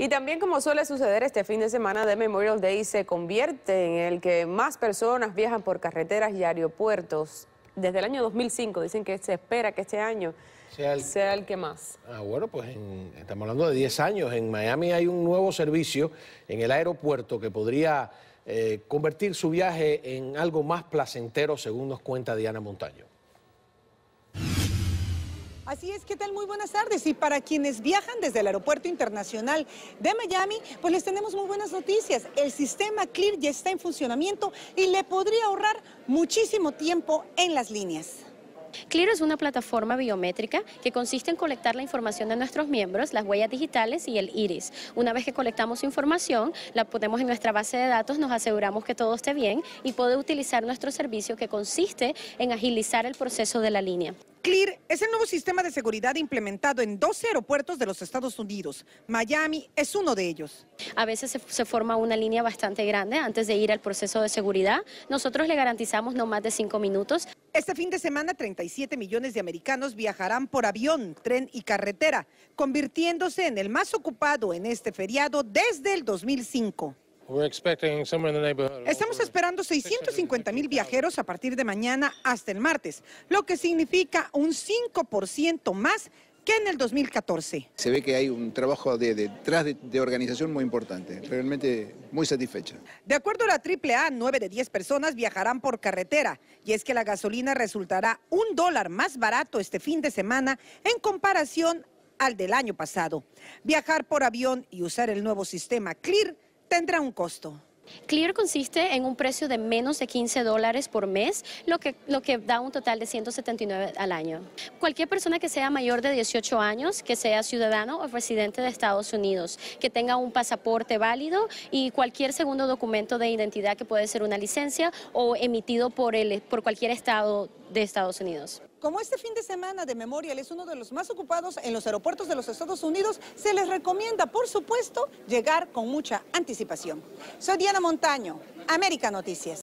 Y también como suele suceder este fin de semana de Memorial Day se convierte en el que más personas viajan por carreteras y aeropuertos. Desde el año 2005 dicen que se espera que este año sea el, que más. Ah, bueno, pues estamos hablando de 10 años. En Miami hay un nuevo servicio en el aeropuerto que podría eh, convertir su viaje en algo más placentero, según nos cuenta Diana Montaño. Así es, ¿qué tal? Muy buenas tardes. Y para quienes viajan desde el Aeropuerto Internacional de Miami, pues les tenemos muy buenas noticias. El sistema Clear ya está en funcionamiento y le podría ahorrar muchísimo tiempo en las líneas. Clear es una plataforma biométrica que consiste en colectar la información de nuestros miembros, las huellas digitales y el iris. Una vez que colectamos información, la ponemos en nuestra base de datos, nos aseguramos que todo esté bien y puede utilizar nuestro servicio que consiste en agilizar el proceso de la línea. CLEAR es el nuevo sistema de seguridad implementado en 12 aeropuertos de los Estados Unidos. Miami es uno de ellos. A veces se, se, forma una línea bastante grande antes de ir al proceso de seguridad. Nosotros le garantizamos no más de cinco minutos. Este fin de semana, 37 millones de americanos viajarán por avión, tren y carretera, convirtiéndose en el más ocupado en este feriado desde el 2005. Estamos esperando 650 mil viajeros a partir de mañana hasta el martes, lo que significa un 5% más que en el 2014. Se ve que hay un trabajo detrás de, organización muy importante, realmente muy satisfecha. De acuerdo a la AAA, 9 de 10 personas viajarán por carretera y es que la gasolina resultará un dólar más barato este fin de semana en comparación al del año pasado. Viajar por avión y usar el nuevo sistema CLEAR tendrá un costo. Clear consiste en un precio de menos de 15 dólares por mes, lo que, lo que da un total de 179 al año. Cualquier persona que sea mayor de 18 años, que sea ciudadano o residente de Estados Unidos, que tenga un pasaporte válido y cualquier segundo documento de identidad que puede ser una licencia o emitido por, por cualquier estado de Estados Unidos. Como este fin de semana de Memorial es uno de los más ocupados en los aeropuertos de los Estados Unidos, se les recomienda, por supuesto, llegar con mucha anticipación. Soy Diana Montaño, América Noticias.